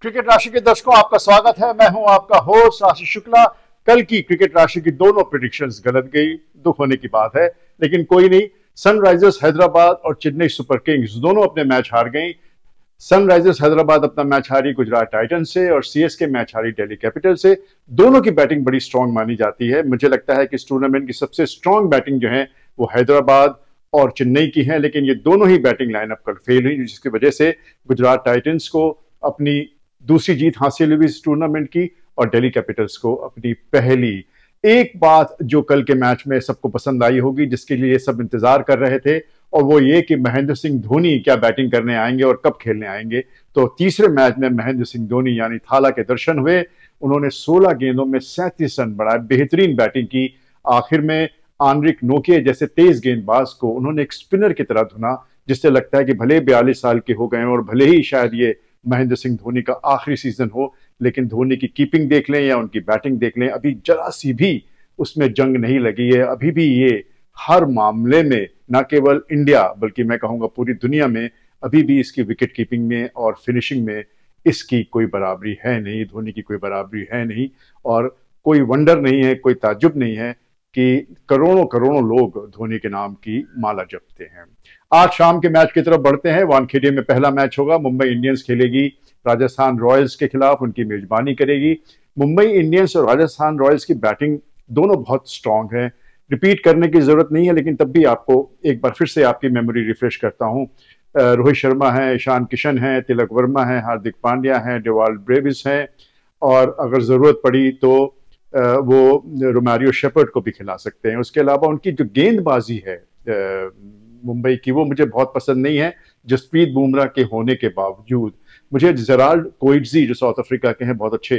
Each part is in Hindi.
क्रिकेट राशि के दर्शकों आपका स्वागत है मैं हूं आपका होस्ट आशीष शुक्ला कल की क्रिकेट राशि की दोनों प्रिडिक्शंस गलत गई दुख होने की बात है लेकिन कोई नहीं सनराइजर्स हैदराबाद और चेन्नई सुपर किंग्स दोनों अपने मैच हार गई सनराइजर्स हैदराबाद अपना मैच हारी गुजरात टाइटन से और सीएसके मैच हारी डेली कैपिटल से दोनों की बैटिंग बड़ी स्ट्रांग मानी जाती है मुझे लगता है कि इस टूर्नामेंट की सबसे स्ट्रांग बैटिंग जो है वो हैदराबाद और चेन्नई की है लेकिन ये दोनों ही बैटिंग लाइनअप कल फेल हुई जिसकी वजह से गुजरात टाइटन्स को अपनी दूसरी जीत हासिल हुई इस टूर्नामेंट की और डेली कैपिटल्स को अपनी पहली एक बात जो कल के मैच में सबको पसंद आई होगी जिसके लिए सब इंतजार कर रहे थे और वो ये कि महेंद्र सिंह धोनी क्या बैटिंग करने आएंगे और कब खेलने आएंगे तो तीसरे मैच में महेंद्र सिंह धोनी यानी थाला के दर्शन हुए उन्होंने 16 गेंदों में सैंतीस रन बनाए बेहतरीन बैटिंग की आखिर में आनरिक नोके जैसे तेज गेंदबाज को उन्होंने एक स्पिनर की तरह धुना जिससे लगता है कि भले बयालीस साल के हो गए और भले ही शायद ये महेंद्र सिंह धोनी का आखिरी सीजन हो लेकिन धोनी की कीपिंग देख लें या उनकी बैटिंग देख लें अभी जरा सी भी उसमें जंग नहीं लगी है अभी भी ये हर मामले में न केवल इंडिया बल्कि मैं कहूँगा पूरी दुनिया में अभी भी इसकी विकेट कीपिंग में और फिनिशिंग में इसकी कोई बराबरी है नहीं धोनी की कोई बराबरी है नहीं और कोई वंडर नहीं है कोई ताजुब नहीं है कि करोड़ों करोड़ों लोग धोनी के नाम की माला जपते हैं आज शाम के मैच की तरफ बढ़ते हैं वानखेड़े में पहला मैच होगा मुंबई इंडियंस खेलेगी राजस्थान रॉयल्स के खिलाफ उनकी मेजबानी करेगी मुंबई इंडियंस और राजस्थान रॉयल्स की बैटिंग दोनों बहुत स्ट्रांग है रिपीट करने की जरूरत नहीं है लेकिन तब भी आपको एक बार फिर से आपकी मेमोरी रिफ्रेश करता हूँ रोहित शर्मा है ईशान किशन है तिलक वर्मा है हार्दिक पांड्या है डेवाल ब्रेविस हैं और अगर ज़रूरत पड़ी तो वो रोमारियो शेपर्ड को भी खिला सकते हैं उसके अलावा उनकी जो गेंदबाजी है मुंबई की वो मुझे बहुत पसंद नहीं है जसप्रीत बुमराह के होने के बावजूद मुझे जराल्ड कोइटी जो साउथ अफ्रीका के हैं बहुत अच्छे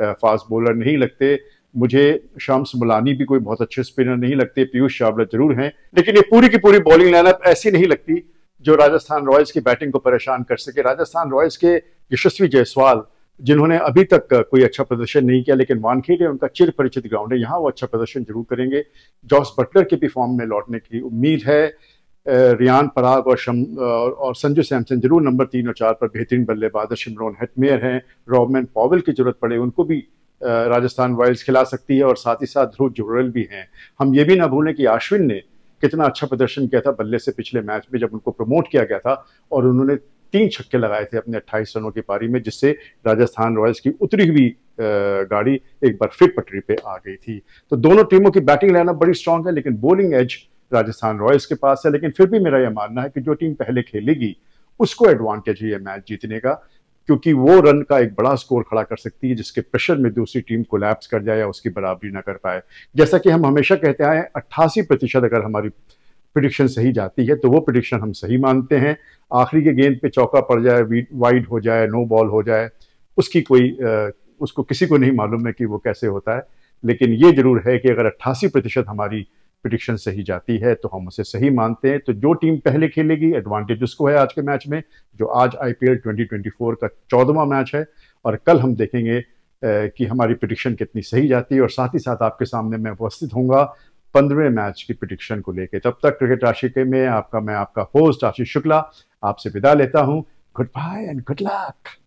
फास्ट बॉलर नहीं लगते मुझे शाम मुलानी भी कोई बहुत अच्छे स्पिनर नहीं लगते पीयूष चावला जरूर हैं लेकिन ये पूरी की पूरी बॉलिंग लाइनअप ऐसी नहीं लगती जो राजस्थान रॉयल्स की बैटिंग को परेशान कर सके राजस्थान रॉयल्स के यशस्वी जायसवाल जिन्होंने अभी तक कोई अच्छा प्रदर्शन नहीं किया लेकिन वानखेड़े उनका चिर परिचित ग्राउंड है यहाँ वो अच्छा प्रदर्शन जरूर करेंगे जॉस बटलर के भी फॉर्म में लौटने की उम्मीद है रियान पराग और शम और संजू सैमसन जरूर नंबर तीन और चार पर बेहतरीन बल्लेबाज शिमरोन हेटमेयर हैं रॉबमैन पॉवल की जरूरत पड़े उनको भी राजस्थान रॉयल्स खिला सकती है और साथ ही साथ ध्रुव जुरल भी हैं हम ये भी ना भूलें कि आश्विन ने कितना अच्छा प्रदर्शन किया था बल्ले से पिछले मैच में जब उनको प्रमोट किया गया था और उन्होंने तीन छक्के लगाए थे अपने 28 रनों की पारी में जिससे राजस्थान रॉयल्स की उतरी हुई गाड़ी एक बार फिर पटरी पे आ गई थी तो दोनों टीमों की बैटिंग लाइनअप बड़ी स्ट्रांग है लेकिन बोलिंग एज राजस्थान रॉयल्स के पास है लेकिन फिर भी मेरा यह मानना है कि जो टीम पहले खेलेगी उसको एडवांटेज है यह मैच जीतने का क्योंकि वो रन का एक बड़ा स्कोर खड़ा कर सकती है जिसके प्रेशर में दूसरी टीम को कर जाए या उसकी बराबरी ना कर पाए जैसा कि हम हमेशा कहते आए अट्ठासी प्रतिशत अगर हमारी प्रिडिक्शन सही जाती है तो वो प्रिडिक्शन हम सही मानते हैं आखिरी के गेंद पे चौका पड़ जाए वाइड हो जाए नो बॉल हो जाए उसकी कोई उसको किसी को नहीं मालूम है कि वो कैसे होता है लेकिन ये जरूर है कि अगर अट्ठासी प्रतिशत हमारी प्रिडिक्शन सही जाती है तो हम उसे सही मानते हैं तो जो टीम पहले खेलेगी एडवांटेज उसको है आज के मैच में जो आज आई पी का चौदवा मैच है और कल हम देखेंगे कि हमारी प्रिडिक्शन कितनी सही जाती है और साथ ही साथ आपके सामने मैं उपस्थित होंगे पंद्रवें मैच की प्रिडिक्शन को लेकर तब तक क्रिकेट राशि के में आपका मैं आपका होस्ट आशीष शुक्ला आपसे विदा लेता हूं good bye and good luck